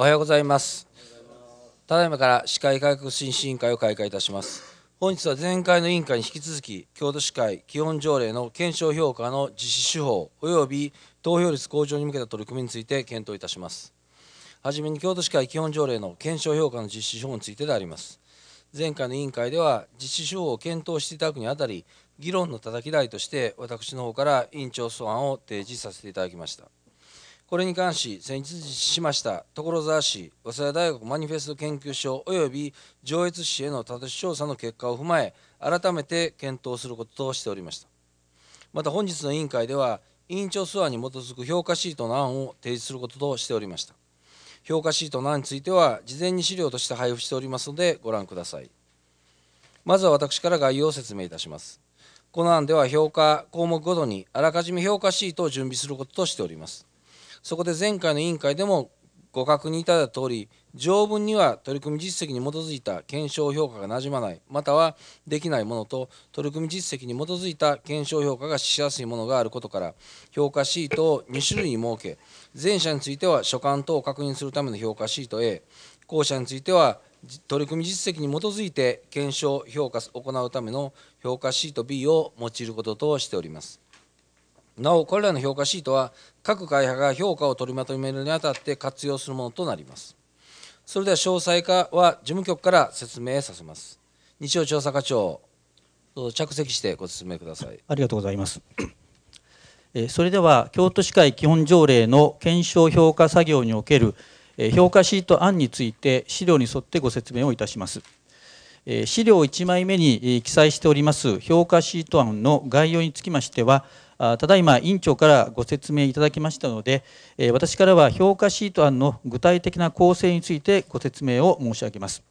おはようございますただいまから司会改革推進委員会を開会いたします本日は前回の委員会に引き続き京都市会基本条例の検証評価の実施手法及び投票率向上に向けた取り組みについて検討いたしますはじめに京都市会基本条例の検証評価の実施手法についてであります前回の委員会では実施手法を検討していただくにあたり議論のたたき台として私の方から委員長素案を提示させていただきましたこれに関し先日実施しました所沢市早稲田大学マニフェスト研究所及び上越市への立し調査の結果を踏まえ改めて検討することとしておりましたまた本日の委員会では委員長素案に基づく評価シートの案を提示することとしておりました評価シートの案については事前に資料として配布しておりますのでご覧くださいまずは私から概要を説明いたしますこの案では評価項目ごとにあらかじめ評価シートを準備することとしておりますそこで前回の委員会でもご確認いただいたとおり条文には取り組み実績に基づいた検証評価がなじまないまたはできないものと取り組み実績に基づいた検証評価がしやすいものがあることから評価シートを2種類に設け前者については所管等を確認するための評価シート A 後者については取り組み実績に基づいて検証評価を行うための評価シート B を用いることとしております。なおこれらの評価シートは各会派が評価を取りまとめるにあたって活用するものとなりますそれでは詳細化は事務局から説明させます日曜調査課長どうぞ着席してご説明くださいありがとうございますそれでは京都市会基本条例の検証評価作業における評価シート案について資料に沿ってご説明をいたします資料1枚目に記載しております評価シート案の概要につきましてはただいま委員長からご説明いただきましたので、私からは評価シート案の具体的な構成についてご説明を申し上げます。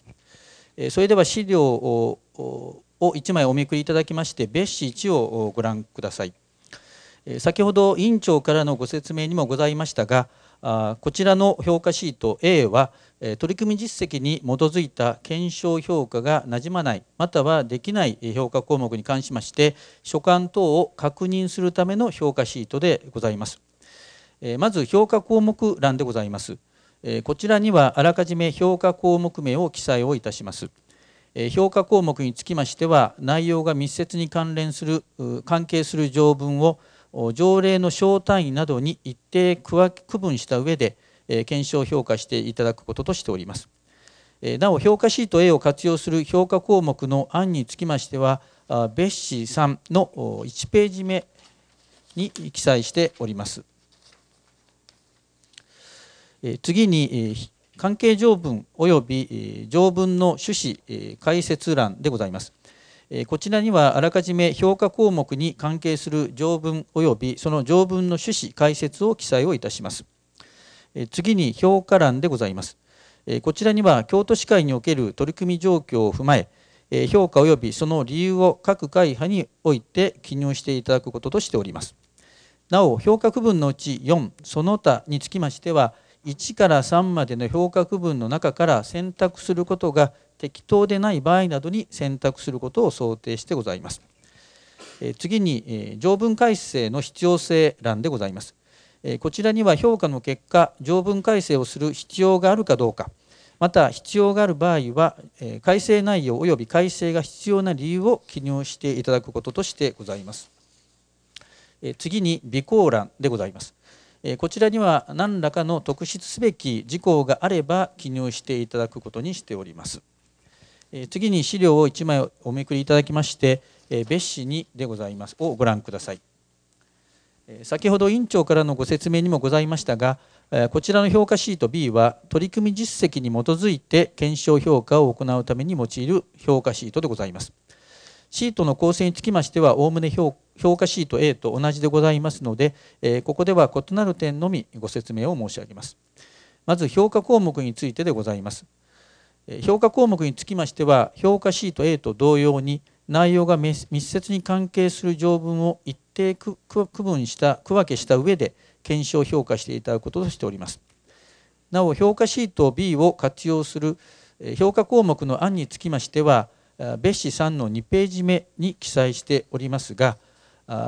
それでは資料を1枚おめくりいただきまして、別紙1をご覧ください。先ほど委員長からのご説明にもございましたが、こちらの評価シート A は、取り組み実績に基づいた検証評価がなじまないまたはできない評価項目に関しまして所管等を確認するための評価シートでございますまず評価項目欄でございますこちらにはあらかじめ評価項目名を記載をいたします評価項目につきましては内容が密接に関連する関係する条文を条例の小単位などに一定区分した上で検証評価していただくこととしております。なお評価シート A を活用する評価項目の案につきましては別紙3の1ページ目に記載しております。次に関係条文及び条文の趣旨解説欄でございます。こちらにはあらかじめ評価項目に関係する条文及びその条文の趣旨解説を記載をいたします。次に評価欄でございます。こちらには京都市会における取り組み状況を踏まえ、評価及びその理由を各会派において記入していただくこととしております。なお、評価区分のうち4、その他につきましては、1から3までの評価区分の中から選択することが適当でない場合などに選択することを想定してございます。次に条文改正の必要性欄でございます。こちらには評価の結果条文改正をする必要があるかどうかまた必要がある場合は改正内容及び改正が必要な理由を記入していただくこととしてございます次に備考欄でございますこちらには何らかの特筆すべき事項があれば記入していただくことにしております次に資料を1枚おめくりいただきまして別紙にでございますをご覧ください先ほど委員長からのご説明にもございましたがこちらの評価シート B は取り組み実績に基づいて検証評価を行うために用いる評価シートでございます。シートの構成につきましてはおおむね評価シート A と同じでございますのでここでは異なる点のみご説明を申し上げます。まず評価項目についてでございます。評価項目につきましては評価シート A と同様に内容が密接に関係する条文を一定区分した区分けした上で検証評価していただくこととしておりますなお評価シート B を活用する評価項目の案につきましては別紙3の2ページ目に記載しておりますが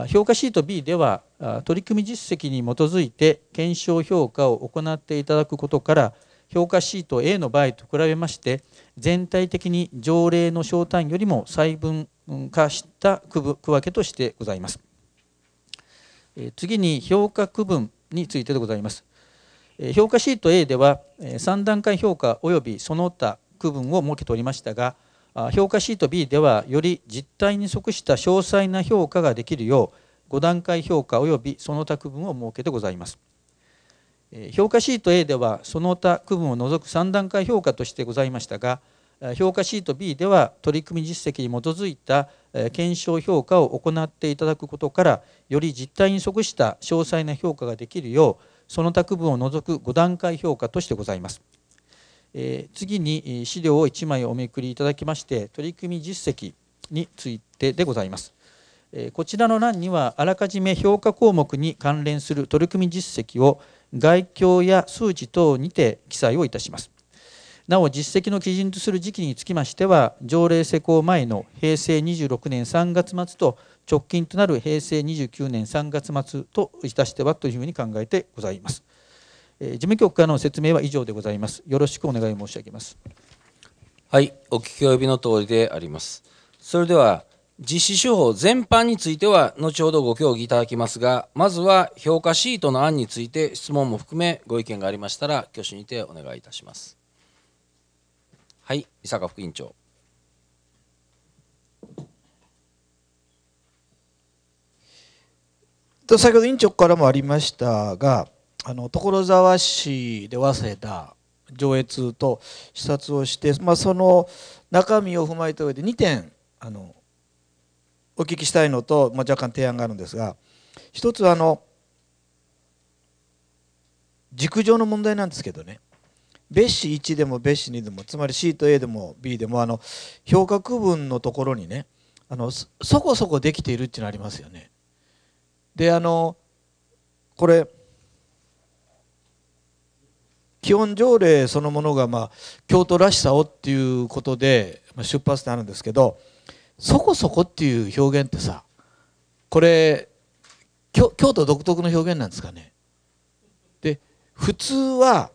評価シート B では取り組み実績に基づいて検証評価を行っていただくことから評価シート A の場合と比べまして全体的に条例の小単位よりも細分化した区分区分けとしてございます。次に評価区分についてでございます評価シート A では3段階評価及びその他区分を設けておりましたが評価シート B ではより実態に即した詳細な評価ができるよう5段階評価及びその他区分を設けてございます評価シート A ではその他区分を除く3段階評価としてございましたが評価シート B では取り組み実績に基づいた検証評価を行っていただくことからより実態に即した詳細な評価ができるようその他区分を除く5段階評価としてございます。次に資料を1枚おめくりいただきまして取り組み実績についてでございます。こちらの欄にはあらかじめ評価項目に関連する取り組み実績を概況や数値等にて記載をいたします。なお実績の基準とする時期につきましては条例施行前の平成26年3月末と直近となる平成29年3月末といたしてはというふうに考えてございます。え事務局からの説明は以上でございます。よろしくお願い申し上げます。はい、お聞き及びの通りであります。それでは実施手法全般については後ほどご協議いただきますが、まずは評価シートの案について質問も含めご意見がありましたら挙手にてお願いいたします。はい、伊坂副委員長。と先ほど委員長からもありましたがあの所沢市で早稲田上越と視察をして、まあ、その中身を踏まえた上で2点あのお聞きしたいのと、まあ、若干提案があるんですが一つはあの軸上の問題なんですけどね別紙1でも別紙2でもつまりシート A でも B でもあの評価区分のところにねあのそこそこできているっていうのありますよね。であのこれ基本条例そのものが、まあ、京都らしさをっていうことで、まあ、出発点あるんですけど「そこそこ」っていう表現ってさこれ京都独特の表現なんですかね。で普通は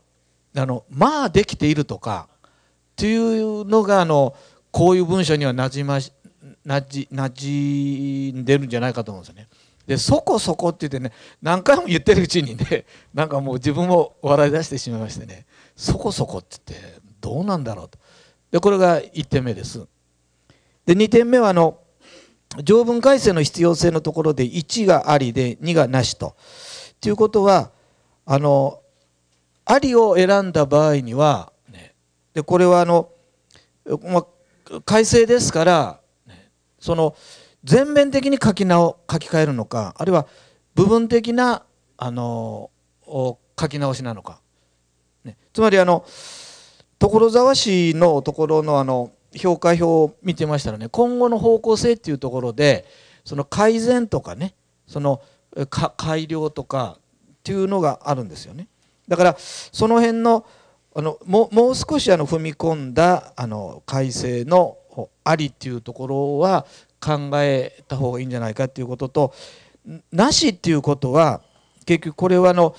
あのまあできているとかっていうのがあのこういう文章にはなじましなじなじんでるんじゃないかと思うんですよね。でそこそこって言ってね何回も言ってるうちにね なんかもう自分も笑い出してしまいましてねそこそこって言ってどうなんだろうとでこれが1点目です。で2点目はあの条文改正の必要性のところで1がありで2がなしと。ということはあのありを選んだ場合には、ね、でこれはあの、まあ、改正ですから、ね、その全面的に書き直書き換えるのかあるいは部分的なあの書き直しなのか、ね、つまりあの所沢市のところのあの評価表を見てましたらね今後の方向性っていうところでその改善とかねその改良とかっていうのがあるんですよね。だからその辺のあのもう少しあの踏み込んだあの改正のありっていうところは考えた方がいいんじゃないかっていうこととなしっていうことは結局これはあの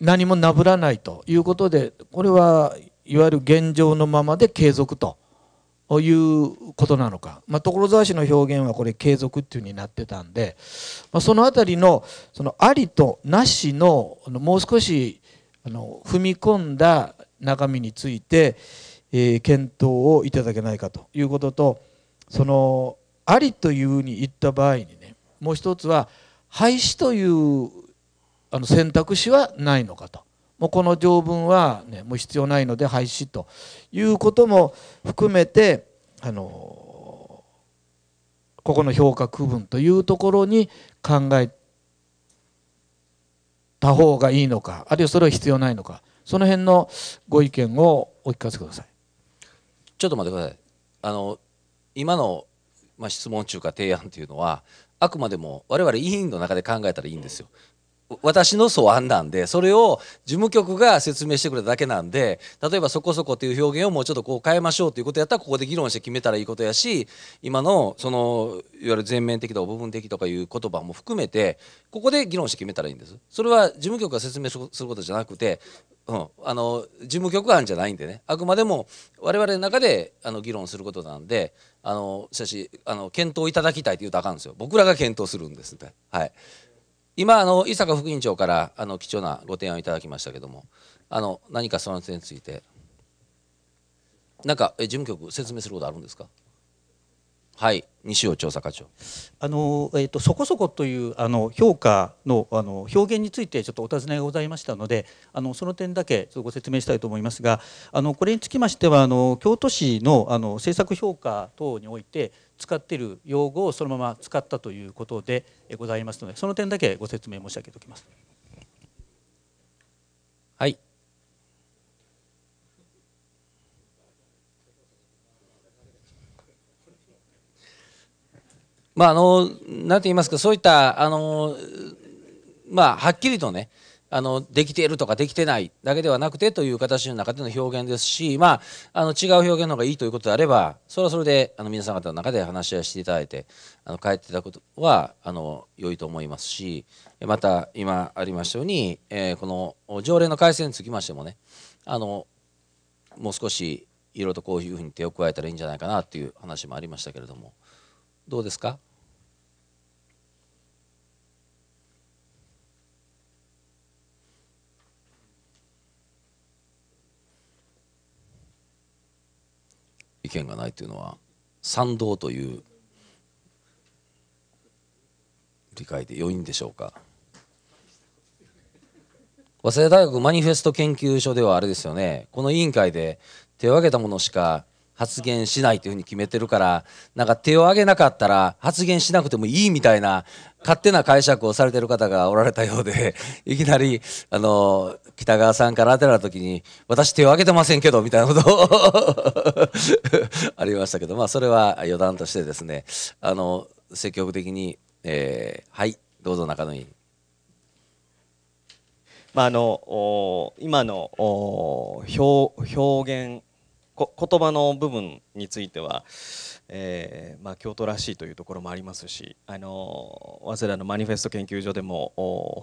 何もなぶらないということでこれはいわゆる現状のままで継続ということなのか、まあ、所沢市の表現はこれ継続っていうふうになってたんで、まあ、その辺りのそのありとなしのもう少しあの踏み込んだ中身について、えー、検討をいただけないかということとそのありというふうに言った場合にねもう一つは廃止というあの選択肢はないのかともうこの条文は、ね、もう必要ないので廃止ということも含めてあのここの評価区分というところに考えた方がいいのかあるいはそれは必要ないのかその辺のご意見をお聞かせくださいちょっと待ってくださいあの今の、まあ、質問中か提案というのはあくまでも我々委員の中で考えたらいいんですよ私の素案なんでそれを事務局が説明してくれただけなんで例えば「そこそこ」っていう表現をもうちょっとこう変えましょうということやったらここで議論して決めたらいいことやし今のそのいわゆる全面的とか部分的とかいう言葉も含めてここで議論して決めたらいいんです。それは事務局が説明することじゃなくて、うん、あの事務局案じゃないんでねあくまでも我々の中であの議論することなんであのしかしあの検討いただきたいって言うとあかんですよ僕らが検討するんですって。はい今あの伊坂副院長からあの貴重なご提案をいただきましたけどもあの何かその点についてなんか事務局説明することあるんですかはい、西尾調査課長。あの、えっ、ー、と、そこそこという、あの、評価の、あの、表現について、ちょっとお尋ねがございましたので。あの、その点だけ、ご説明したいと思いますが、あの、これにつきましては、あの、京都市の、あの、政策評価等において。使っている用語をそのまま使ったということでございますのでその点だけご説明申し上げておきます。はい、まあ、あのなんて言いますかそういったあの、まあ、はっきりとねあのできているとかできてないだけではなくてという形の中での表現ですし、まあ、あの違う表現の方がいいということであればそれはそれであの皆さん方の中で話し合いしていただいてあの帰っていただくことはあの良いと思いますしまた今ありましたように、えー、この条例の改正につきましてもねあのもう少しいろいろとこういうふうに手を加えたらいいんじゃないかなという話もありましたけれどもどうですか意見がないというのは賛同という理解で良いんでしょうか早稲田大学マニフェスト研究所ではあれですよねこの委員会で手を挙げたものしか発言しないというふうに決めてるからなんか手を挙げなかったら発言しなくてもいいみたいな勝手な解釈をされてる方がおられたようで、いきなり、あの、北川さんから当てられた時に、私手を挙げてませんけど、みたいなこと ありましたけど、まあ、それは余談としてですね、あの、積極的に、えー、はい、どうぞ中野に。まあ、あの今の表現こ言葉の部分についてはえー、まあ、京都らしいというところもありますしあの早稲田のマニフェスト研究所でも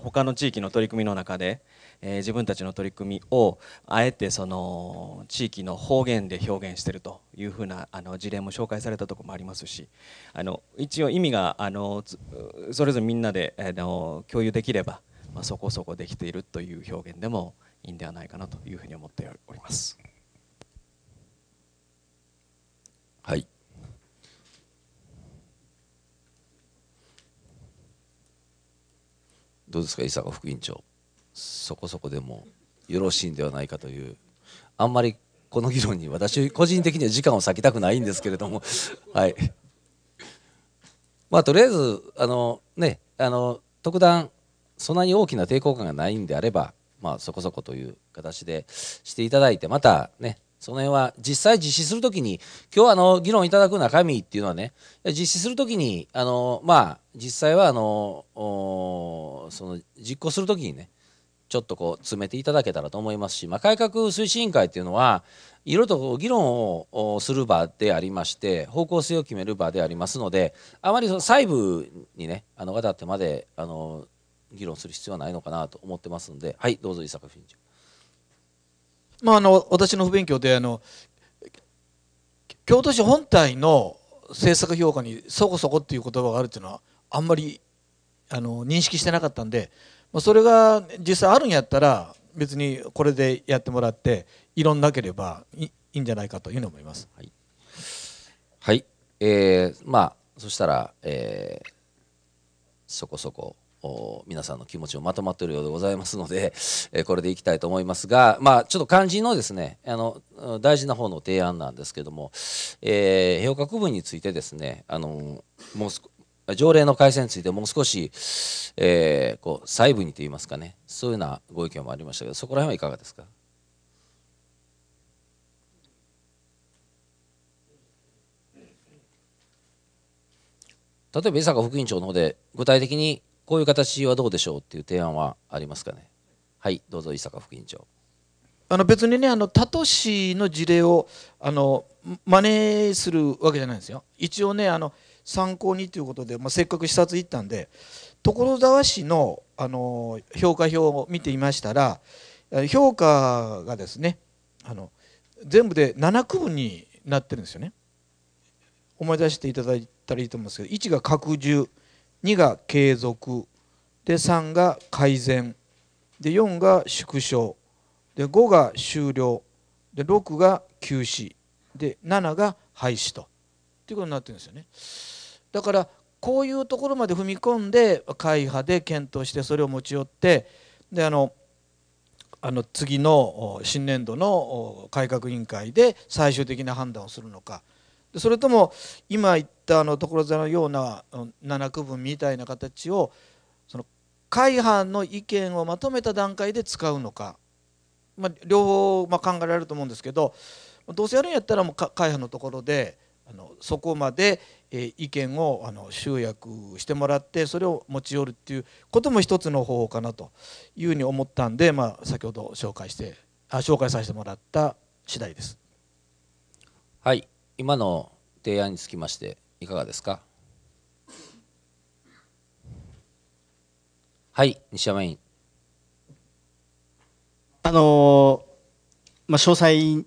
他の地域の取り組みの中で、えー、自分たちの取り組みをあえてその地域の方言で表現しているというふうなあの事例も紹介されたところもありますしあの一応意味があのそれぞれみんなであの共有できれば、まあ、そこそこできているという表現でもいいんではないかなというふうに思っております。はいどうですか伊坂副院長そこそこでもよろしいんではないかというあんまりこの議論に私個人的には時間を割きたくないんですけれども はいまあとりあえずあのねあの特段そんなに大きな抵抗感がないんであればまあそこそこという形でしていただいてまたねその辺は実際実施するときに、今日あの議論いただく中身っていうのはね、実施するときに、あのまあ、実際はあのその実行するときにね、ちょっとこう詰めていただけたらと思いますし、まあ、改革推進委員会っていうのは、いろいろと議論をする場でありまして、方向性を決める場でありますので、あまりその細部にね、あのわたってまであの議論する必要はないのかなと思ってますので、はい、どうぞ伊坂委員長。まあ、あの私の不勉強であの京都市本体の政策評価に「そこそこ」っていう言葉があるっていうのはあんまりあの認識してなかったんで、まあ、それが実際あるんやったら別にこれでやってもらっていろんなければいいんじゃないかというふうに思います。はい、はい、えー、まあそしたら、えー、そこそこ皆さんの気持ちをまとまっているようでございますので、えー、これでいきたいと思いますが、まあ、ちょっと肝心のですねあの大事な方の提案なんですけども、えー、評価区分についてですねあのもう条例の改正についてもう少し、えー、こう細部にといいますかねそういうようなご意見もありましたけどそこら辺はいかがですか例えば伊坂副委員長の方で具体的にこういう形はどうでしょうっていう提案はありますかね。はい、どうぞ伊坂副委員長。あの別にね、あの他都市の事例をあの真似するわけじゃないんですよ。一応ね、あの参考にということで、まあ、せっかく視察行ったんで、所沢市のあの評価表を見ていましたら、評価がですね、あの全部で7区分になってるんですよね。思い出していただいたらいいと思うんですけど、1が拡充。2が継続で3が改善で4が縮小で5が終了で6が休止で7が廃止とっていうことになってるんですよね。だからこういうところまで踏み込んで会派で検討してそれを持ち寄ってであのあの次の新年度の改革委員会で最終的な判断をするのかそれとも今言ったあの所沢のような七区分みたいな形をその会派の意見をまとめた段階で使うのか、まあ、両方ま考えられると思うんですけどどうせやるんやったらもう会派のところであのそこまで、意見をあの集約してもらってそれを持ち寄るっていうことも一つの方法かなというふうに思ったんで、まあ、先ほど紹介してあ紹介させてもらった次第です。はい今の提案につきましていかがですかはい西山委員あのまあ、詳細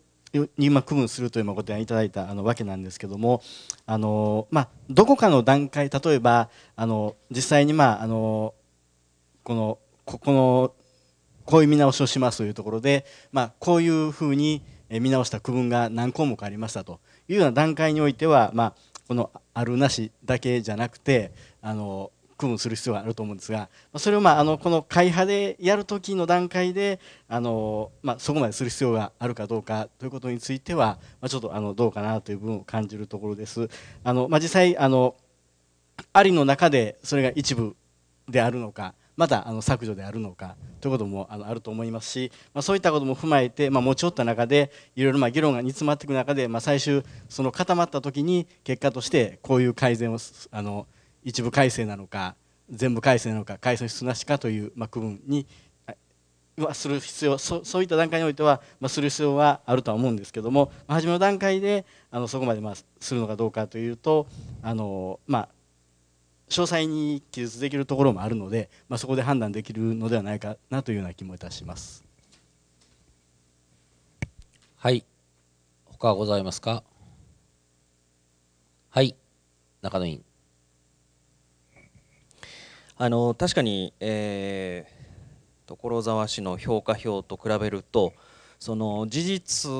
に区分するというご提案いただいたあのわけなんですけどもあの、まあ、どこかの段階例えばあの実際に、まあ、あのこのここのこういう見直しをしますというところで、まあ、こういうふうに見直した区分が何項目ありましたというような段階においては、まあ、このあるなしだけじゃなくてあの区分する必要があると思うんですがそれを、まあ、あのこの会派でやるときの段階であの、まあ、そこまでする必要があるかどうかということについては、まあ、ちょっとあのどうかなという部分を感じるところです。あのまあ、実際あのありの中でそれが一部であるのかまたあの削除であるのかということもあのあると思いますし、まあ、そういったことも踏まえて、まあ、持ち寄った中でいろいろまあ議論が煮詰まっていく中で、まあ、最終その固まった時に結果としてこういう改善をあの一部改正なのか全部改正なのか改正すなしかという、まあ、区分にはする必要そそういった段階においては、まあ、する必要はあるとは思うんですけども、まあ、初めの段階であのそこまで、まあ、するのかどうかというとあの、まあ、詳細に記述できるところもあるので、まあ、そこで判断できるのではないかなというような気もいたします。はい。他ございますかはい。中野委員。あの確かに、えー、所沢市の評価表と比べるとその事実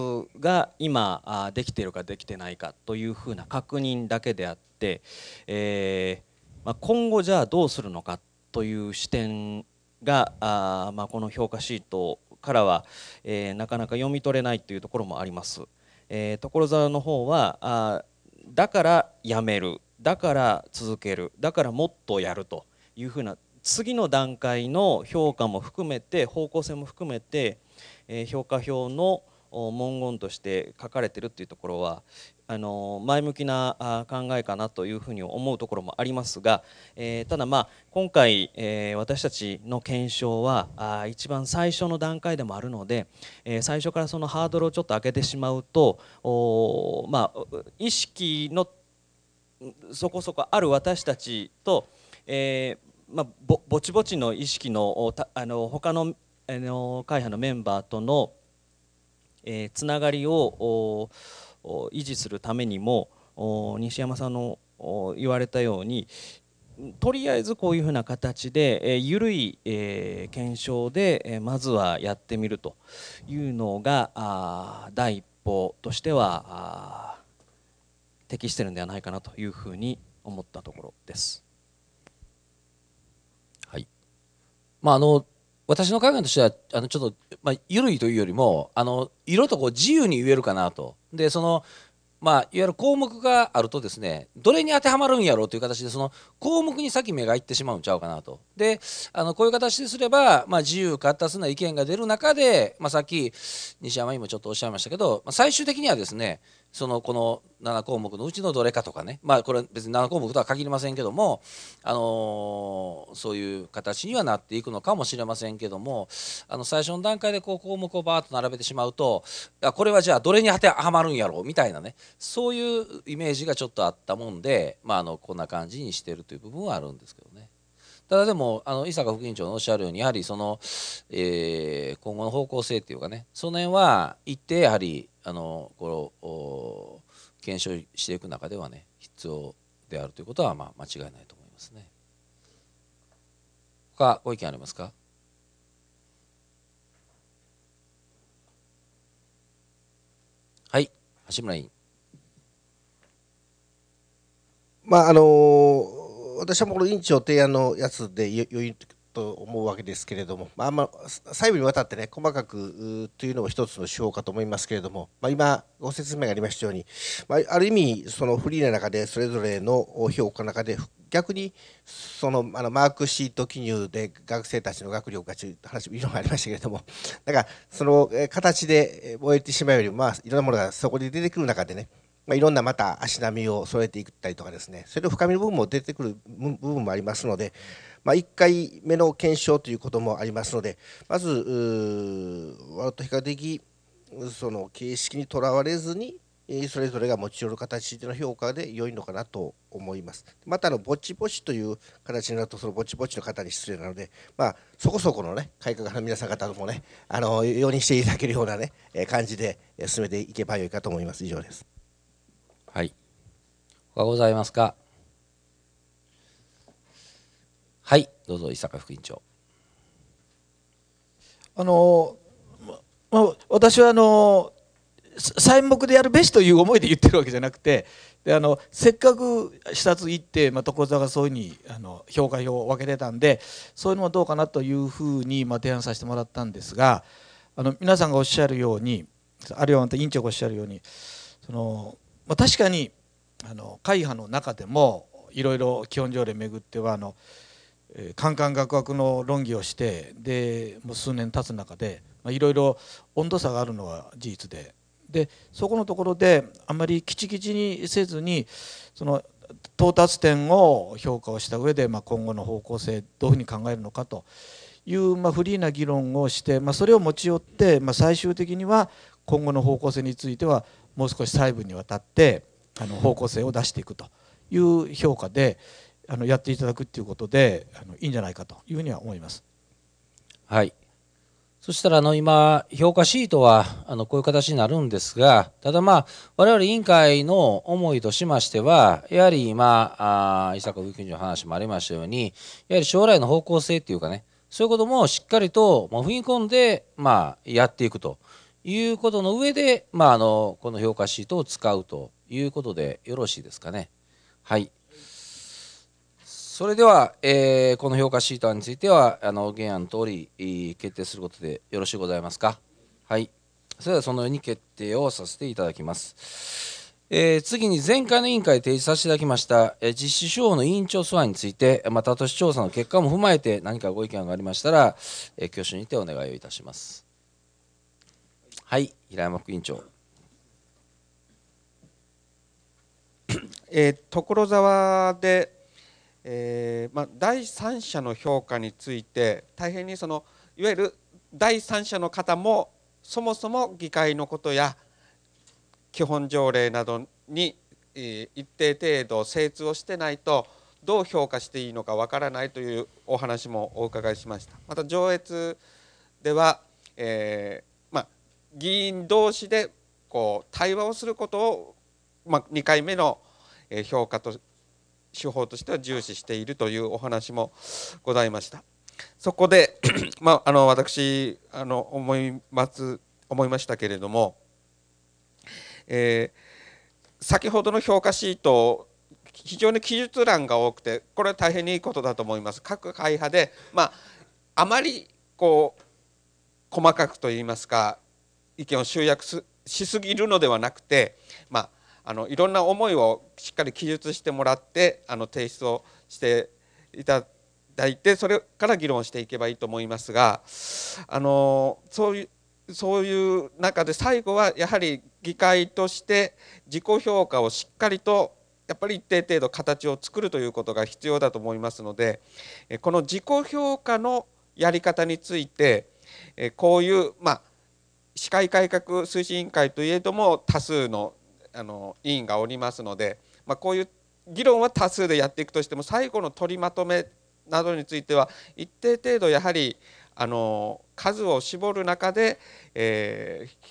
が今あできているかできてないかというふうな確認だけであって、えまあ、今後じゃあどうするのかという視点があ、まあ、この評価シートからは、えー、なかなか読み取れないというところもあります。えー、所沢の方はあだからやめるだから続けるだからもっとやるというふうな次の段階の評価も含めて方向性も含めて、えー、評価表の文言として書かれてるっていうところは、あの前向きな考えかなというふうに思うところもありますが、えー、ただまあ今回、えー、私たちの検証はあ一番最初の段階でもあるので、えー、最初からそのハードルをちょっと上げてしまうとお、まあ、意識のそこそこある私たちと、えまあ、ぼぼちぼちの意識のたあの他のあの会派のメンバーとの、つながりを維持するためにも西山さんの言われたようにとりあえずこういうふうな形で、えー、緩い、えー、検証で、えー、まずはやってみるというのがあ第一歩としては適してるんではないかなというふうに思ったところです。はいまあ、あの私の考えとしてはあのちょっと、まあ、緩いというよりもあの色とこう自由に言えるかなと。でそのまあ、いわゆる項目があるとですねどれに当てはまるんやろうという形でその項目に先目がいってしまうんちゃうかなと。であのこういう形ですれば、まあ、自由か多数な意見が出る中で、まあ、さっき西山にもちょっとおっしゃいましたけど、まあ、最終的にはですねそのこの7項目のうちのどれかとかね、まあ、これ別に7項目とは限りませんけども、あのー、そういう形にはなっていくのかもしれませんけどもあの最初の段階でこう項目をバーッと並べてしまうとこれはじゃあどれに当てはまるんやろうみたいなねそういうイメージがちょっとあったもんで、まあ、あのこんな感じにしてるという部分はあるんですけど。ただでも、あの伊坂副院長のおっしゃるように、やはりその、えー、今後の方向性っていうかね、その辺は一定やはり、あのこのお検証していく中ではね、必要であるということは、まあ、間違いないと思いますね。他、ご意見ありますかはい、橋村委員。まああのー私はこの委員長提案のやつで余裕と思うわけですけれども、まあ、ま細部にわたってね細かくというのも一つの手法かと思いますけれども、まあ、今ご説明がありましたように、まあ、ある意味そのフリーな中でそれぞれの評価の中で逆にそのあのマークシート記入で学生たちの学力がちゅう話もいろいろありましたけれどもだからその形で終えてしまうよりも、まあ、いろんなものがそこで出てくる中でねまあ、いろんなまた足並みを揃えていったりとかですねそれを深みの部分も出てくる部分もありますので、まあ、1回目の検証ということもありますのでまず割と比較的その形式にとらわれずにそれぞれが持ち寄る形での評価で良いのかなと思います。またあのぼちぼちという形になるとそのぼちぼちの方に失礼なので、まあ、そこそこのね改革派の皆さん方もねあの容認していただけるようなね感じで進めていけばよいかと思います。以上です。はい。他ございますかはい、どうぞ、伊坂副委員長。あの、ま私はあの細目でやるべしという思いで言ってるわけじゃなくてであのせっかく視察行って、まあ、所沢がそういうふうにあの評価表を分けてたんでそういうのもどうかなというふうに、まあ、提案させてもらったんですがあの皆さんがおっしゃるようにあるいはまた委員長がおっしゃるようにそのまあ、確かにあの会派の中でもいろいろ基本条例巡ってはあのカンカンガクガクの論議をしてでもう数年経つ中でいろいろ温度差があるのは事実ででそこのところであまりきちきちにせずにその到達点を評価をした上で、まあ、今後の方向性どういうふうに考えるのかという、まあ、フリーな議論をして、まあ、それを持ち寄って、まあ、最終的には今後の方向性についてはもう少し細部にわたってあの方向性を出していくという評価であのやっていただくっていうことであのいいんじゃないかというふうには思います。はいそしたらあの今、評価シートはあのこういう形になるんですが、ただまあ、我々委員会の思いとしましては、やはり今、あ伊坂副議長の話もありましたように、やはり将来の方向性っていうかね、そういうこともしっかりと踏み込んで、まあ、やっていくということの上で、まあ、あのこの評価シートを使うということでよろしいですかね。はいそれでは、えー、この評価シートについてはあの原案の通り決定することでよろしゅうございますか。はい、それではそのように決定をさせていただきます。えー、次に前回の委員会で提示させていただきました、えー、実施手法の委員長素案について、また都市調査の結果も踏まえて何かご意見がありましたら、えー、挙手にてお願いをいたします。はい、平山副委員長。えー、所沢で、えーま第三者の評価について大変にそのいわゆる第三者の方もそもそも議会のことや基本条例などに、えー、一定程度精通をしてないとどう評価していいのかわからないというお話もお伺いしましたまた上越では、えー、議員同士でこう対話をすることを、まあ、2回目の評価と手法としては重視しているというお話もございました。そこで、まあ、あの私あの思います思いましたけれども、えー、先ほどの評価シート非常に記述欄が多くてこれは大変にいいことだと思います。各会派で、まあ、あまりこう細かくといいますか意見を集約しすぎるのではなくて、まあ、あのいろんな思いをしっかり記述してもらってあの提出をしていただいてそれから議論していけばいいと思いますがあのそういうそういう中で最後はやはり議会として自己評価をしっかりとやっぱり一定程度形を作るということが必要だと思いますのでこの自己評価のやり方についてこういうまあ歯科医改革推進委員会といえども多数のあの委員がおりますので、まあ、こういう議論は多数でやっていくとしても最後の取りまとめなどについては一定程度やはりあの数を絞る中で、えー、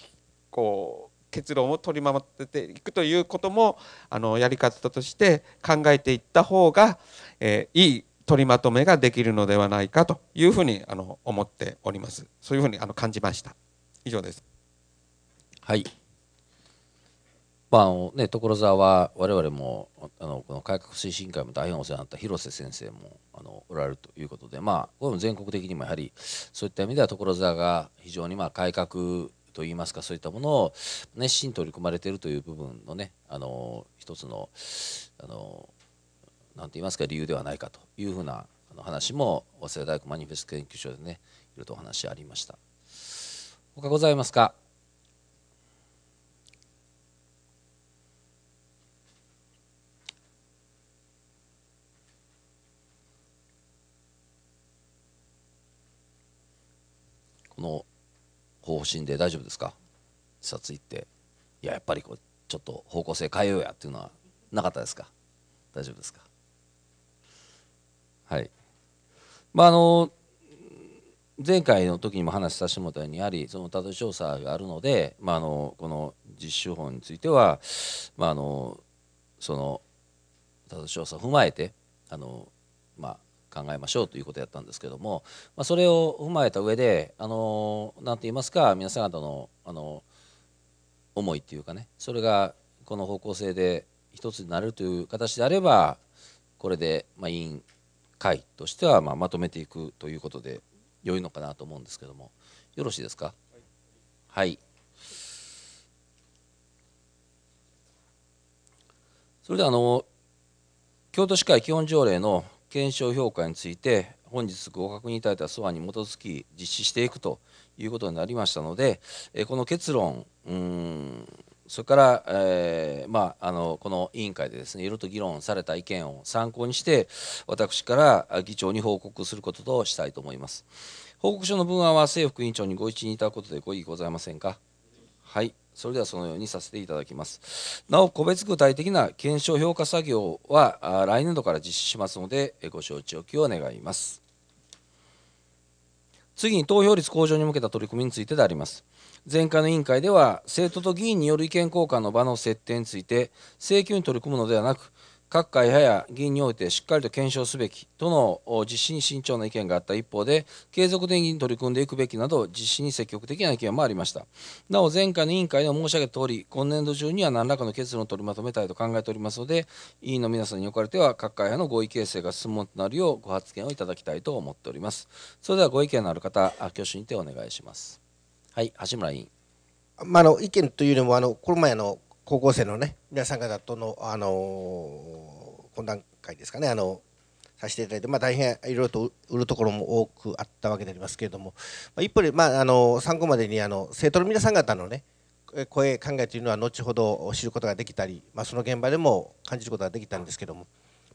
こう結論を取り守っていくということもあのやり方として考えていった方が、えー、いい取りまとめができるのではないかというふうにあの思っております。そういうふうにあの感じました。以上です。はい。まああのね、所沢は我々もあのこの改革推進会も大変お世話になった広瀬先生もあのおられるということで、まあ、これも全国的にもやはりそういった意味では所沢が非常にまあ改革といいますかそういったものを熱心に取り組まれているという部分のねあの一つのあのなんて言いますか理由ではないかというふうな話も早稲田大学マニフェスト研究所でねいろいろとお話ありました。他ございますかこの方針で大丈夫ですか視察行っていややっぱりこうちょっと方向性変えようやっていうのはなかったですか大丈夫ですかはいまああの前回の時にも話させてもらったようにやはりその例え調査があるので、まあ、あのこの実習法については、まあ、あのその例え調査を踏まえてあの、まあ、考えましょうということやったんですけども、まあ、それを踏まえた上であのなんて言いますか皆さん方のあの思いっていうかねそれがこの方向性で一つになれるという形であればこれで、まあ、委員会としては、まあ、まとめていくということで良いのかなと思うんですけどもよろしいですかはい、それではあの京都市会基本条例の検証評価について本日ご確認いただいた素案に基づき実施していくということになりましたのでこの結論それから、えーまあ、あのこの委員会でですねいろいろと議論された意見を参考にして私から議長に報告することとしたいと思います報告書の文案は政府副委員長にご一任いただくことでご異議ございませんかはいそれではそのようにさせていただきます。なお、個別具体的な検証評価作業は来年度から実施しますので、ご承知おきを願います。次に投票率向上に向けた取り組みについてであります。前回の委員会では生徒と議員による意見交換の場の設定について請求に取り組むのではなく各会派や議員においてしっかりと検証すべきとの実施に慎重な意見があった一方で継続的に取り組んでいくべきなど実施に積極的な意見もありましたなお前回の委員会で申し上げた通り今年度中には何らかの結論を取りまとめたいと考えておりますので委員の皆さんにおかれては各会派の合意形成が進むとなるようご発言をいただきたいと思っておりますそれではご意見のある方挙手にてお願いしますはい、橋村委員。まあ、あの意見というよりもあのこの前の高校生のね皆さん方とのあの懇談会ですかねあのさせていただいて、まあ、大変いろいろと売るところも多くあったわけでありますけれども、まあ、一方で、まあ、あの参考までにあの生徒の皆さん方のね声考えというのは後ほど知ることができたり、まあ、その現場でも感じることができたんですけども、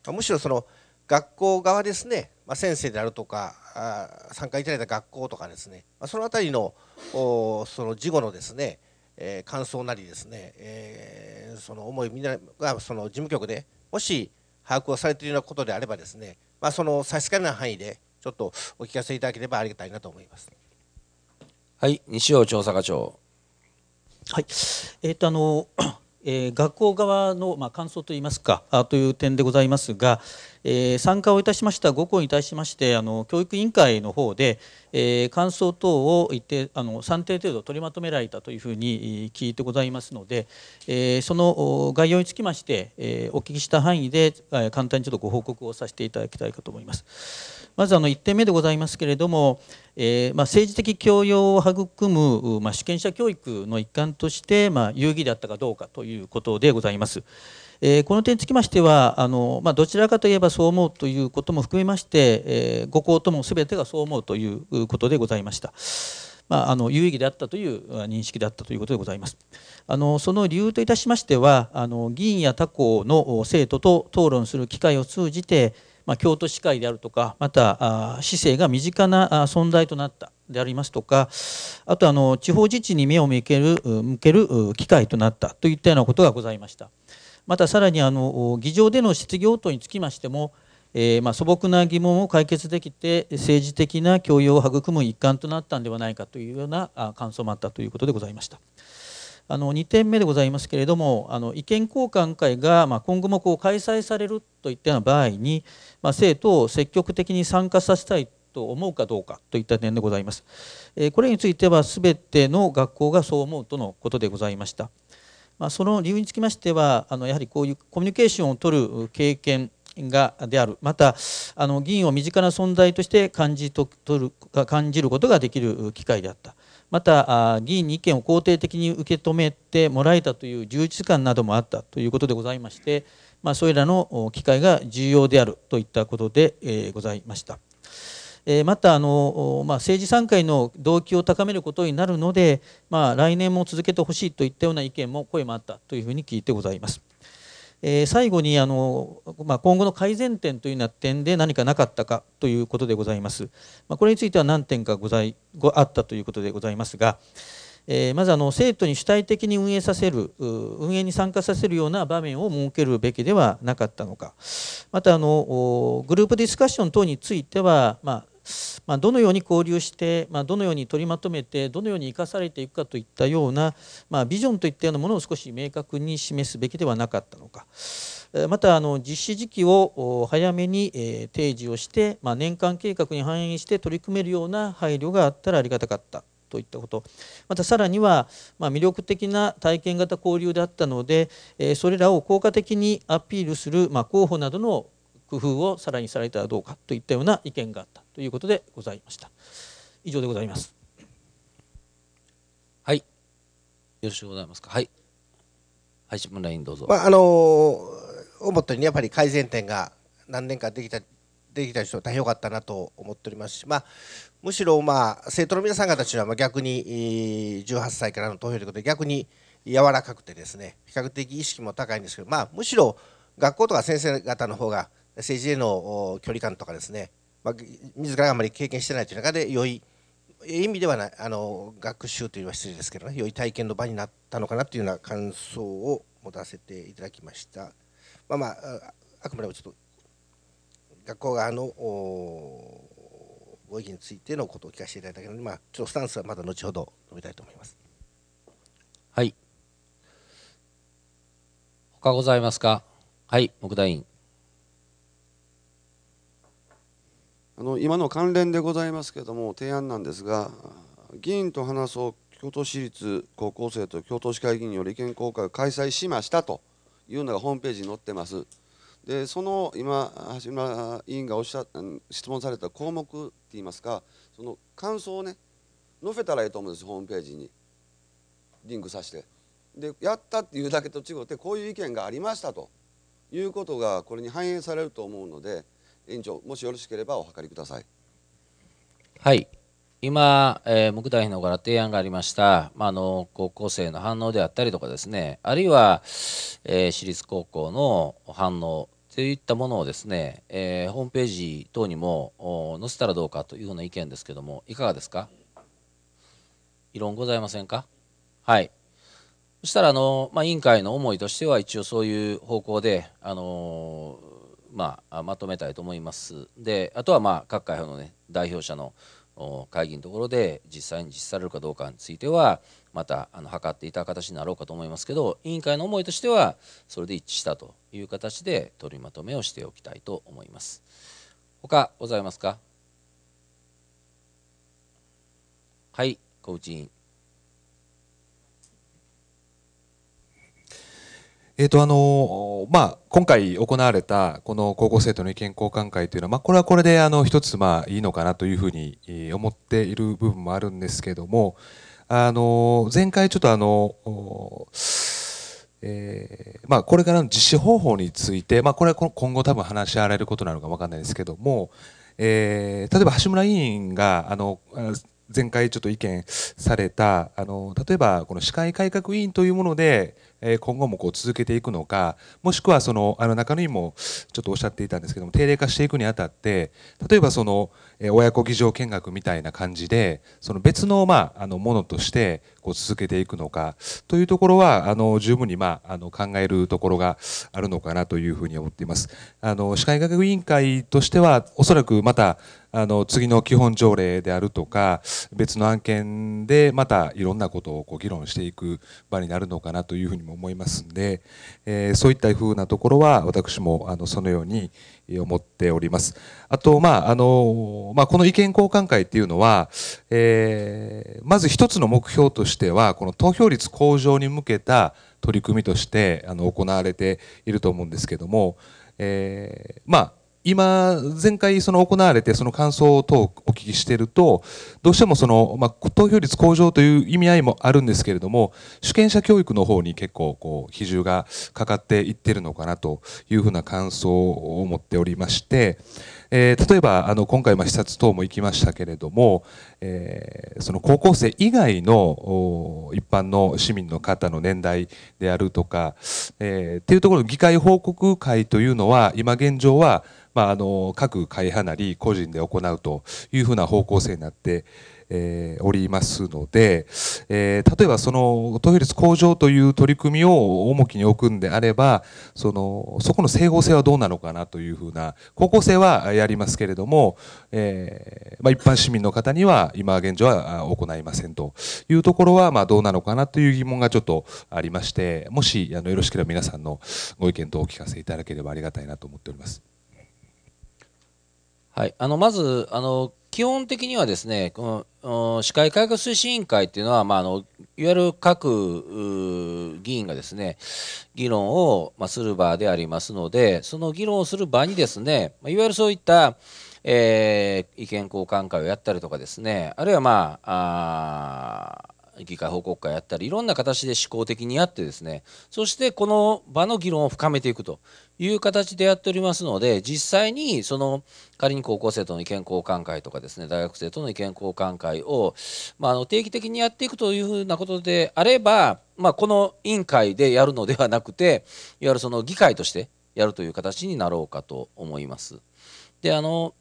まあ、むしろその学校側ですね、まあ、先生であるとかあ参加いただいた学校とかですね、まあ、その辺りのおその事後のですね、えー、感想なりですね、えー、その思いみんながその事務局でもし把握をされているようなことであればですね、まあ、その差し支えない範囲でちょっとお聞かせいただければありがたいなと思います。はい、西尾調査課長。はい、えっ、ー、とあの、えー、学校側のまあ感想といいますかあという点でございますが、えー、参加をいたしました5校に対しましてあの教育委員会の方で、えー、感想等を一定あの3点程度取りまとめられたというふうに聞いてございますので、えー、その概要につきまして、えお聞きした範囲で簡単にちょっとご報告をさせていただきたいかと思います。まずあの1点目でございますけれども、えま政治的教養を育む、ま主権者教育の一環として、ま有意義であったかどうかということでございます。えー、この点につきましてはあの、まあ、どちらかといえばそう思うということも含めまして、えー、5校とも全てがそう思うということでございました。まあ、あの有意義であったという認識であったということでございます。あのその理由といたしましてはあの議員や他校の生徒と討論する機会を通じて、まあ、京都市会であるとかまた市政が身近な存在となったでありますとかあとあの地方自治に目を向ける向ける機会となったといったようなことがございました。またさらにあの議場での質疑応答につきましても、えー、まあ、素朴な疑問を解決できて政治的な教養を育む一環となったんではないかというような感想もあったということでございました。あの2点目でございますけれどもあの意見交換会が、ま今後もこう開催されるといったような場合に、まあ、生徒を積極的に参加させたいと思うかどうかといった点でございます。これについては全ての学校がそう思うとのことでございました。まあ、その理由につきましてはあのやはりこういうコミュニケーションをとる経験がであるまたあの議員を身近な存在として感じとる感じることができる機会であったまた議員に意見を肯定的に受け止めてもらえたという充実感などもあったということでございまして、まあ、それらの機会が重要であるといったことでございました。えまたあの、まあ、政治参加の動機を高めることになるので、まあ、来年も続けてほしいといったような意見も声もあったというふうに聞いてございます。え最後にあの、まあ、今後の改善点というような点で何かなかったかということでございます。まあ、これについては何点かございごあったということでございますが、えまずあの生徒に主体的に運営させる運営に参加させるような場面を設けるべきではなかったのかまたあのグループディスカッション等については、まあ、まあ、どのように交流して、まあ、どのように取りまとめてどのように生かされていくかといったような、まあ、ビジョンといったようなものを少し明確に示すべきではなかったのかまたあの実施時期を早めに提示をして、まあ、年間計画に反映して取り組めるような配慮があったらありがたかった。といったことまたさらには、ま魅力的な体験型交流であったので、えそれらを効果的にアピールする、ま候補などの工夫をさらにされたらどうかといったような意見があったということでございました。以上でございます。はい。よろしゅうございますか。はい。配信ラインどうぞ。まあ、あのー、思ったようにやっぱり改善点が何年かできたできた人大変良かったなと思っておりますし、まあ、むしろ、まあ、生徒の皆さん方たちはまあ逆に18歳からの投票ということで逆に柔らかくてですね比較的意識も高いんですけど、まあ、むしろ学校とか先生方の方が政治への距離感とかですねまあ、自らあまり経験してないという中で良い意味ではないあの学習というのは失礼ですけどね良い体験の場になったのかなというような感想を持たせていただきました。まあまあ、あくまでもちょっと学校側のご意見についてのことを聞かせていただいたので、まあ、ちょっとスタンスはまた後ほど述べたいと思います。はい。他ございますか。はい、木田委員。あの今の関連でございますけれども提案なんですが議員と話そう京都市立高校生と京都市会議員による意見交換を開催しましたというのがホームページに載ってます。でその今橋村委員がおっしゃ質問された項目っていいますかその感想をね載せたらいいと思うんですホームページにリンクさせてでやったっていうだけと違ってこういう意見がありましたということがこれに反映されると思うので委員長、もしよろしければお諮りください。はい。今、えー、木の方から提案がありました、まあ、あの高校生の反応であったりとかですねあるいは、えー、私立高校の反応といったものをですね、えー、ホームページ等にも載せたらどうかというような意見ですけどもいかがですか異論ございませんかはいそしたらあの、まあ、委員会の思いとしては一応そういう方向であのーまあ、まとめたいと思います。であとは、まあ、各会派の、ね、代表者の会議のところで実際に実施されるかどうかについてはまたあの測っていた形になろうかと思いますけど委員会の思いとしてはそれで一致したという形で取りまとめをしておきたいと思います。他ございますかはい小内委員。えーとあのまあ、今回行われたこの高校生との意見交換会というのは、まあ、これはこれであの一つまあいいのかなというふうに思っている部分もあるんですけども、あの前回ちょっとあの、えーまあ、これからの実施方法について、まあ、これは今後多分話し合われることなのか分からないですけども、えー、例えば橋村委員があの前回ちょっと意見されたあの例えばこの歯科医改革委員というもので今後もこう続けていくのかもしくはそのあの中野委員もちょっとおっしゃっていたんですけども定例化していくにあたって例えばその親子議場見学みたいな感じでその別の,、まあ、あのものとしてこう続けていくのかというところはあの十分に、まあ、あの考えるところがあるのかなというふうに思っています。あの司会医学委員会としてはおそらくまたあの次の基本条例であるとか別の案件でまたいろんなことをこう議論していく場になるのかなというふうにも思いますんで、えー、そういったふうなところは私もあのそのように思っております。あと、まああのまあ、この意見交換会っていうのは、えー、まず一つの目標としてはこの投票率向上に向けた取り組みとしてあの行われていると思うんですけども、えー、まあ今、前回その行われてその感想等をお聞きしていると、どうしてもその、まあ、投票率向上という意味合いもあるんですけれども、主権者教育の方に結構こう比重がかかっていっているのかなというふうな感想を持っておりまして、え例えばあの今回ま視察等も行きましたけれども、えその高校生以外の一般の市民の方の年代であるとか、えっていうところの議会報告会というのは今現状はまあ、あの各会派なり個人で行うというふうな方向性になってえー、おりますので、えー、例えばその投票率向上という取り組みを重きに置くんであればそのそこの整合性はどうなのかなというふうな高校生はやりますけれども、えー、まあ、一般市民の方には今現状は行いませんというところはまあ、どうなのかなという疑問がちょっとありましてもしあのよろしければ皆さんのご意見とお聞かせいただければありがたいなと思っております。はい、あのまずあの基本的にはですねこの司会改革推進委員会っていうのは、まあ、あのいわゆる各議員がですね議論を、まあ、する場でありますのでその議論をする場にですねいわゆるそういったえー、意見交換会をやったりとかですねあるいはまああ議会報告会やったりいろんな形で思考的にやってですねそしてこの場の議論を深めていくという形でやっておりますので実際にその仮に高校生との意見交換会とかですね大学生との意見交換会を、まあの定期的にやっていくというふうなことであれば、まあ、この委員会でやるのではなくていわゆるその議会としてやるという形になろうかと思います。であの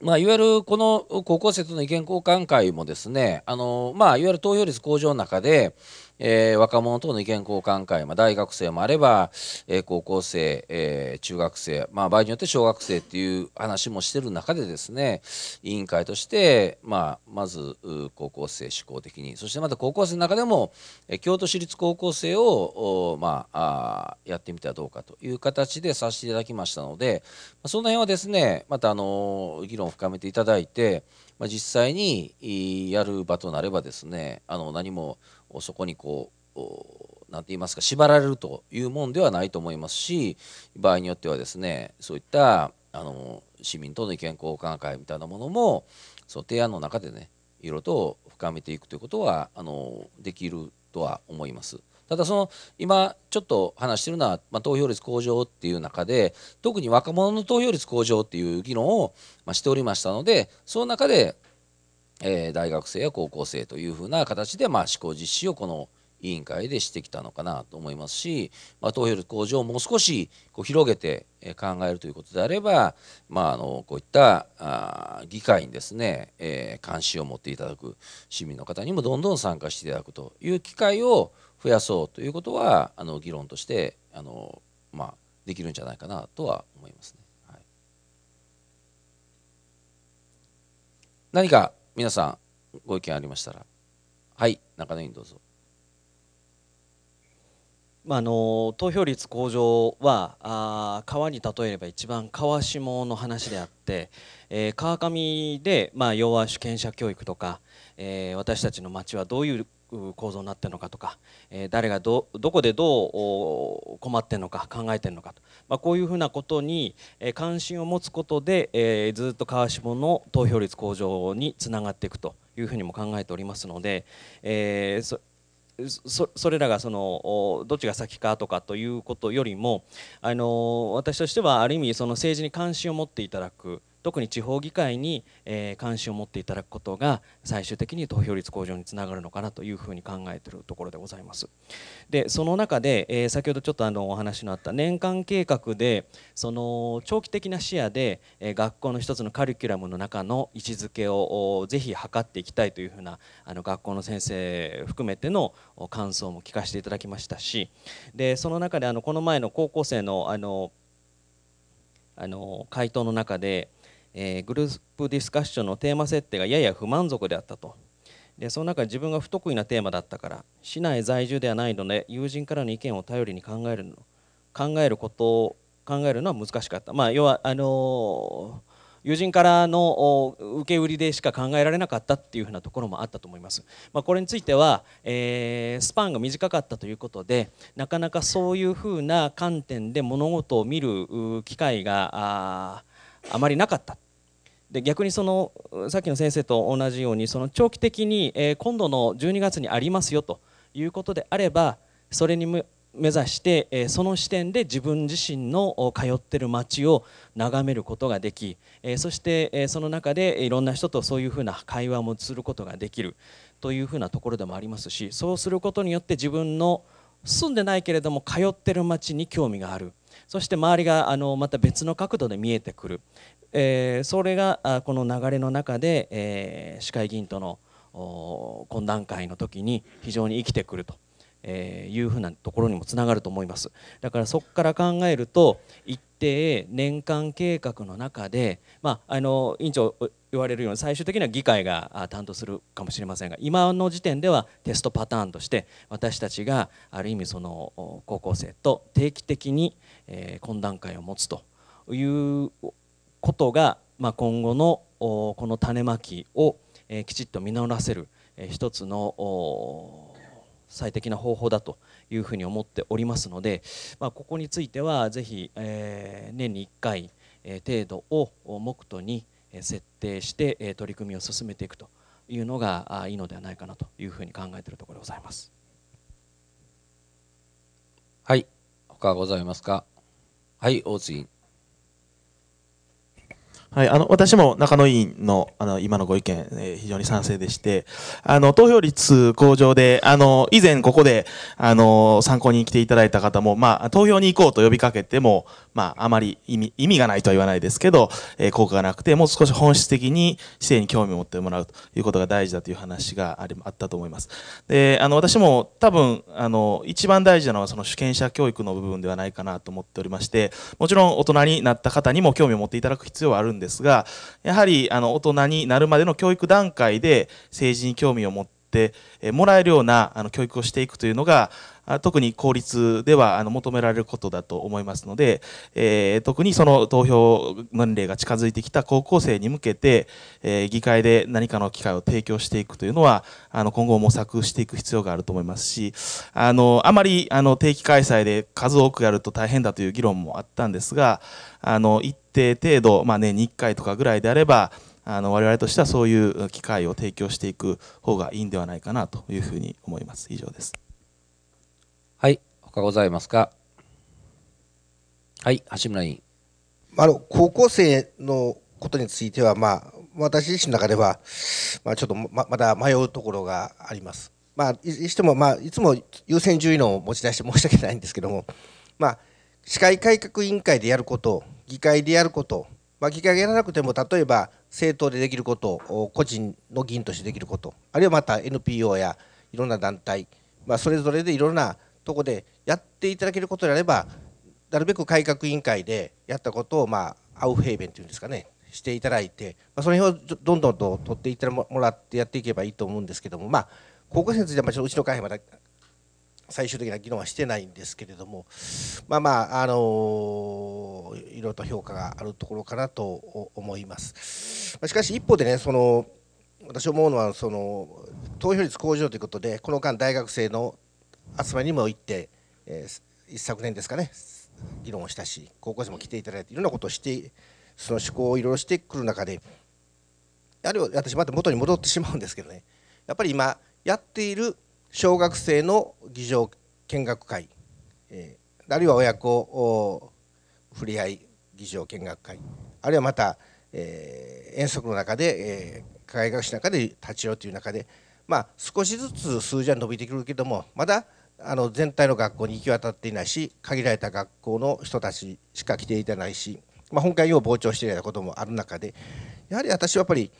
まあ、いわゆるこの高校生との意見交換会もですねあの、まあ、いわゆる投票率向上の中で、えー、若者との意見交換会、まあ、大学生もあれば、えー、高校生、えー、中学生、まあ、場合によって小学生っていう話もしてる中でですね委員会として、まあ、まず高校生志向的にそしてまた高校生の中でも、え京都市立高校生をまあ、やってみてはどうかという形でさせていただきましたので、まその辺はですねまたあの議論を深めていただいて、まあ、実際にやる場となればですねあの何もそこにこう何て言いますか縛られるというもんではないと思いますし場合によってはですねそういったあの市民との意見交換会みたいなものもその提案の中でねいろいろと深めていくということはあのできるとは思います。ただその今ちょっと話してるのは、まあ、投票率向上っていう中で特に若者の投票率向上っていう議論を、まあ、しておりましたのでその中でえー、大学生や高校生というふうな形で、まあ、思行実施をこの委員会でしてきたのかなと思いますし、まあ、投票率向上をもう少しこう広げて考えるということであれば、まあ、あのこういったあ議会にですね、えー、関心を持っていただく市民の方にもどんどん参加していただくという機会を増やそうということはあの議論としてあの、まあ、できるんじゃないかなとは思いますね。何か皆さんご意見ありましたらはい中野委員どうぞ。まあ、あの投票率向上はあ川に例えれば一番川下の話であって、えー、川上で、まあ、要は主権者教育とか、えー、私たちの町はどういう構造になってるのかとか、えー、誰がどどこでどう困ってるのか考えてるのかと、まあ、こういうふうなことに関心を持つことで、えー、ずっと川下の投票率向上につながっていくというふうにも考えておりますので、えー、そそれらがそのどっちが先かとかということよりもあの私としてはある意味その政治に関心を持っていただく特に地方議会に、え関心を持っていただくことが最終的に投票率向上につながるのかなというふうに考えているところでございます。でその中で、え先ほどちょっとあのお話のあった年間計画でその長期的な視野で、え学校の一つのカリキュラムの中の位置づけをぜひ図っていきたいというふうなあの学校の先生含めての感想も聞かせていただきましたしでその中であのこの前の高校生のあのあの回答の中でえー、グループディスカッションのテーマ設定がやや不満足であったとでその中で自分が不得意なテーマだったから市内在住ではないので友人からの意見を頼りに考えるの考えることを考えるのは難しかった、まあ、要はあのー友人からの受け売りでしか考えられなかったっていうふなところもあったと思います。まあ、これについては、えー、スパンが短かったということでなかなかそういうふうな観点で物事を見る機会があまりなかったで逆にそのさっきの先生と同じようにその長期的に、えー、今度の12月にありますよということであればそれに目指して、えー、その視点で自分自身の通ってる街を眺めることができ、えー、そして、えその中でいろんな人とそういうふうな会話もすることができるというふうなところでもありますしそうすることによって自分の住んでないけれども通ってる街に興味があるそして周りがあのまた別の角度で見えてくる、えー、それがこの流れの中で、えー、市会議員との懇談会の時に非常に生きてくると。えいうふうなところにもつながると思いますだからそこから考えると一定年間計画の中で、まあ、あの委員長言われるように最終的には議会が担当するかもしれませんが今の時点ではテストパターンとして私たちがある意味その高校生と定期的にえ懇談会を持つということが、ま今後のこの種まきを、えきちっと実らせる、え一つの最適な方法だというふうに思っておりますので、まここについてはぜひ、え年に1回、え程度を目途に設定して、え取り組みを進めていくというのがいいのではないかなというふうに考えているところでございます。はい、他ございますか。はい、大次。はい、あの私も中野委員のあの今のご意見、えー、非常に賛成でしてあの投票率向上であの以前ここであの参考に来ていただいた方も、まあ、投票に行こうと呼びかけても、まあ、あまり意味意味がないとは言わないですけど、えー、効果がなくてもう少し本質的に市政に興味を持ってもらうということが大事だという話がありあったと思います。であの私も多分あの一番大事なのはその主権者教育の部分ではないかなと思っておりましてもちろん大人になった方にも興味を持っていただく必要はあるんですですが、やはりあの大人になるまでの教育段階で政治に興味を持ってってもらえるようなあの教育をしていくというのが特に公立ではあの求められることだと思いますので、えー、特にその投票年齢が近づいてきた高校生に向けて、えー、議会で何かの機会を提供していくというのはあの今後模索していく必要があると思いますしあのあまりあの定期開催で数多くやると大変だという議論もあったんですがあの一定程度、まあ、年に1回とかぐらいであればあの我々としてはそういう機会を提供していく方がいいんではないかなというふうに思います。以上です。はい、他ございますか。はい、橋村委員。あの高校生のことについては、まあ、私自身の中では、まあ、ちょっとままだ迷うところがあります。まあ、いしても、まあ、いつも優先順位の持ち出して申し訳ないんですけども、まあ、司会改革委員会でやること、議会でやること、巻き上げらなくても例えば政党でできること個人の議員としてできることあるいはまた NPO やいろんな団体、まあ、それぞれでいろんなとこでやっていただけることであればなるべく改革委員会でやったことを、まあ、アウフヘーベンというんですかねしていただいて、まあ、その辺をどんどんと取っていってもらってやっていけばいいと思うんですけどもまあ高校生についてはうちの会はまだ最終的な議論はしてないんですけれどもまあまああのいろいろと評価があるところかなと思います。しかし一方でねその私思うのはその投票率向上ということでこの間大学生の集まりにも行って、えー、一昨年ですかね議論をしたし高校生も来ていただいていろんなことをしてその思考をいろいろしてくる中でやはり私また元に戻ってしまうんですけどねやっぱり今やっている小学生の議場見学会、えー、あるいは親子ふれあい議場見学会あるいはまた、えー、遠足の中で、えー、課外学習の中で立ち寄るという中で、まあ、少しずつ数字は伸びてくるけどもまだあの全体の学校に行き渡っていないし限られた学校の人たちしか来ていないし、まあ、本会を傍聴していたこともある中でやはり私はやっぱり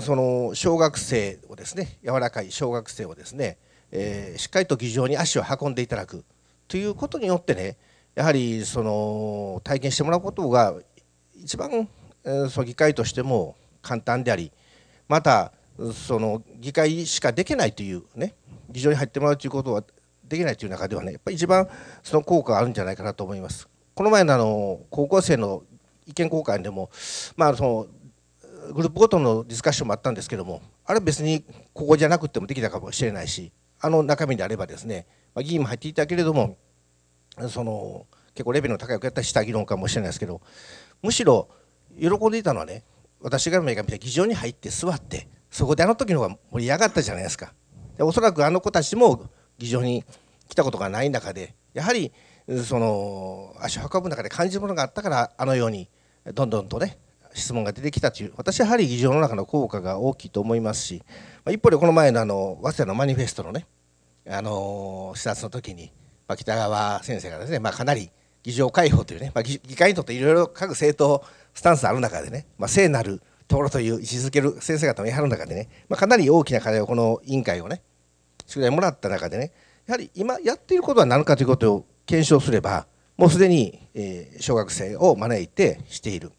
その小学生をですね柔らかい小学生をですねえー、しっかりと議場に足を運んでいただくということによってねやはりその体験してもらうことが一番、えー、その議会としても簡単でありまたその議会しかできないというね議場に入ってもらうということはできないという中ではねやっぱり一番その効果があるんじゃないかなと思います。この前のあの高校生の意見交換でも、まあ、そのグループごとのディスカッションもあったんですけどもあれ別にここじゃなくてもできたかもしれないしあの中身であればですね、まあ、議員も入っていたけれどもその結構レベルの高いやった下議論かもしれないですけどむしろ喜んでいたのはね私が目が見て議場に入って座ってそこであの時の方が盛り上がったじゃないですかでおそらくあの子たちも議場に来たことがない中でやはりその足を運ぶ中で感じるものがあったからあのようにどんどんとね質問が出てきたという私はやはり議場の中の効果が大きいと思いますし、まあ、一方でこの前のあの早稲田のマニフェストのねあの視察の時に、まあ、北川先生がですね、まあ、かなり議場開放というね、まあ、議会にとっていろいろ各政党スタンスある中でね、まあ、聖なるところという位置づける先生方もやはる中でね、まあ、かなり大きな課題をこの委員会をね宿題もらった中でねやはり今やっていることは何かということを検証すればもうすでに、え小学生を招いてしている。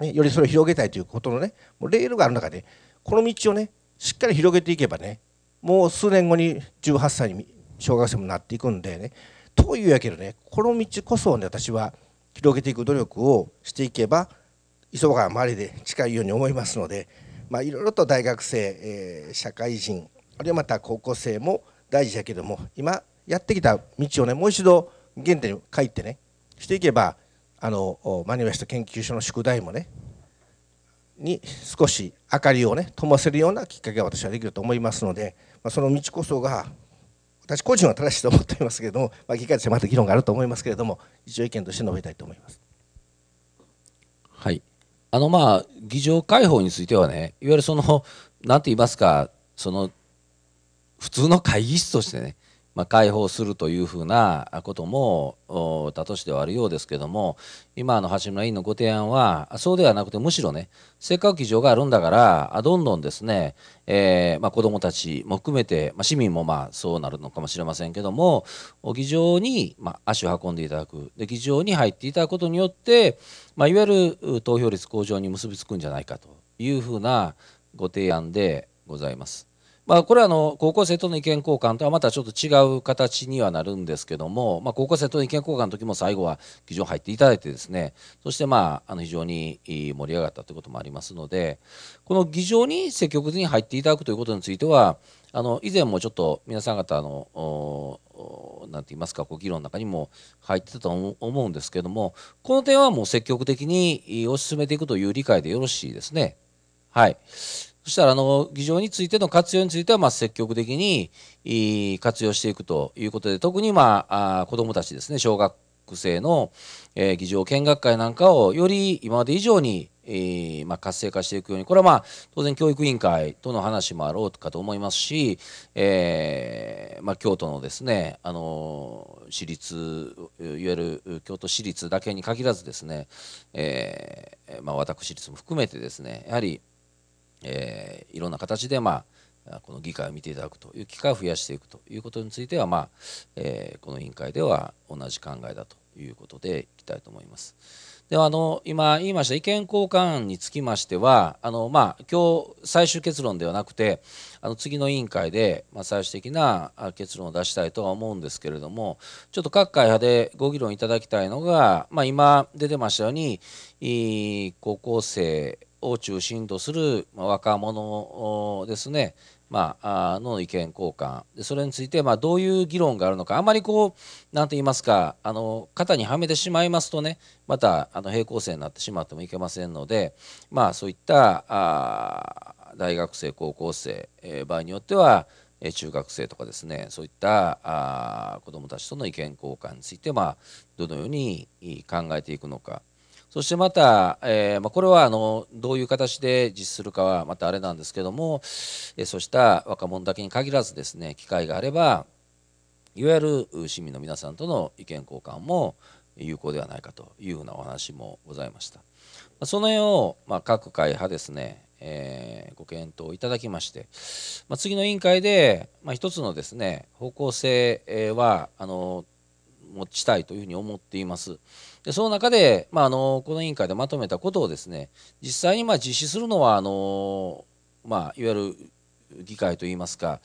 ね、よりそれを広げたいということのねもうレールがある中でこの道をねしっかり広げていけばねもう数年後に18歳に小学生もなっていくんでねというやけどねこの道こそね私は広げていく努力をしていけば磯川周りで近いように思いますので、まあ、いろいろと大学生、えー、社会人あるいはまた高校生も大事やけども今やってきた道をねもう一度原点に帰ってねしていけばあのマニフェスト研究所の宿題もねに少し明かりをね灯せるようなきっかけは私はできると思いますので、まあ、その道こそが私個人は正しいと思っていますけれども、まあ、議会でまた議論があると思いますけれども一応意見として述べたいと思います。はいあのまあ議場開放についてはねいわゆるその何て言いますかその普通の会議室としてねまあ、解放するというふうなことも他としではあるようですけども今の橋村委員のご提案はそうではなくてむしろねせっかく議場があるんだからどんどんですね、えー、まあ、子どもたちも含めて、まあ、市民もまあそうなるのかもしれませんけども議場に、ま足を運んでいただくで議場に入っていただくことによって、まいわゆる投票率向上に結びつくんじゃないかというふうなご提案でございます。まあ、これはあの高校生との意見交換とはまたちょっと違う形にはなるんですけども、まあ、高校生との意見交換の時も最後は議場入っていただいてですねそしてまああの非常に盛り上がったということもありますのでこの議場に積極的に入っていただくということについてはあの以前もちょっと皆さん方の何て言いますかこう議論の中にも入ってたと思うんですけどもこの点はもう積極的に推し進めていくという理解でよろしいですね。はい、そしたら、あの、議場についての活用については、まあ、積極的に活用していくということで、特に、まあ、あ子どもたちですね、小学生の、えー、議場見学会なんかを、より今まで以上に、えー、まあ、活性化していくように、これはまあ、当然教育委員会との話もあろうかと思いますし、えー、まあ、京都のですね、あの、私立、いわゆる京都市立だけに限らずですね、えまあ、私立も含めてですね、やはり、えー、いろんな形で、まあ、この議会を見ていただくという機会を増やしていくということについては、まあえー、この委員会では同じ考えだということでいきたいと思います。であの今言いました意見交換につきましてはあの、まあ、今日最終結論ではなくてあの次の委員会で、まあ、最終的な結論を出したいとは思うんですけれどもちょっと各会派でご議論いただきたいのが、まあ、今出てましたように高校生を中心とする若者ですね、まあ、の意見交換それについて、まあ、どういう議論があるのかあまりこう何て言いますかあの肩にはめてしまいますとねまたあの平行線になってしまってもいけませんので、まあ、そういったあ大学生高校生、えー、場合によっては中学生とかですねそういったあ子どもたちとの意見交換について、まあ、どのように考えていくのかそしてまた、えー、まあ、これはあのどういう形で実施するかはまたあれなんですけども、えそうした若者だけに限らずですね機会があればいわゆる市民の皆さんとの意見交換も有効ではないかというふうなお話もございました。その辺を、まあ、各会派ですね、えー、ご検討いただきまして、まあ、次の委員会で、まあ、一つのですね方向性はあの持ちたいというふうに思っています。でその中で、まあ、あのこの委員会でまとめたことをですね実際にま実施するのはあの、まあ、いわゆる議会といいますか、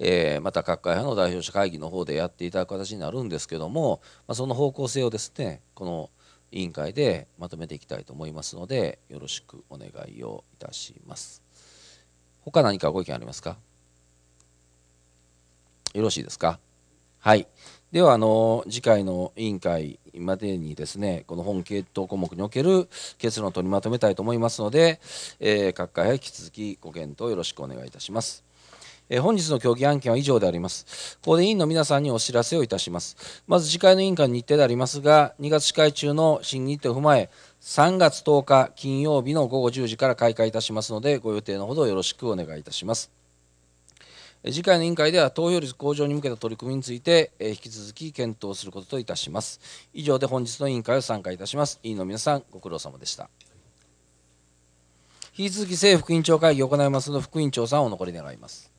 えー、また各会派の代表者会議の方でやっていただく形になるんですけども、まあ、その方向性をですねこの委員会でまとめていきたいと思いますのでよろしくお願いをいたします。他何かご意見ありますかよろしいですかはい。ではあの次回の委員会までにですねこの本系統項目における結論を取りまとめたいと思いますので、えー、各界は引き続きご検討よろしくお願いいたします。え本日の協議案件は以上であります。ここで委員の皆さんにお知らせをいたします。まず次回の委員会の日程でありますが、2月司会中の審議日程を踏まえ、3月10日金曜日の午後10時から開会いたしますので、ご予定のほどよろしくお願いいたします。次回の委員会では投票率向上に向けた取り組みについて、え引き続き検討することといたします以上で本日の委員会を参加いたします委員の皆さんご苦労様でした引き続き政府副委員長会議を行いますので副委員長さんをお残り願います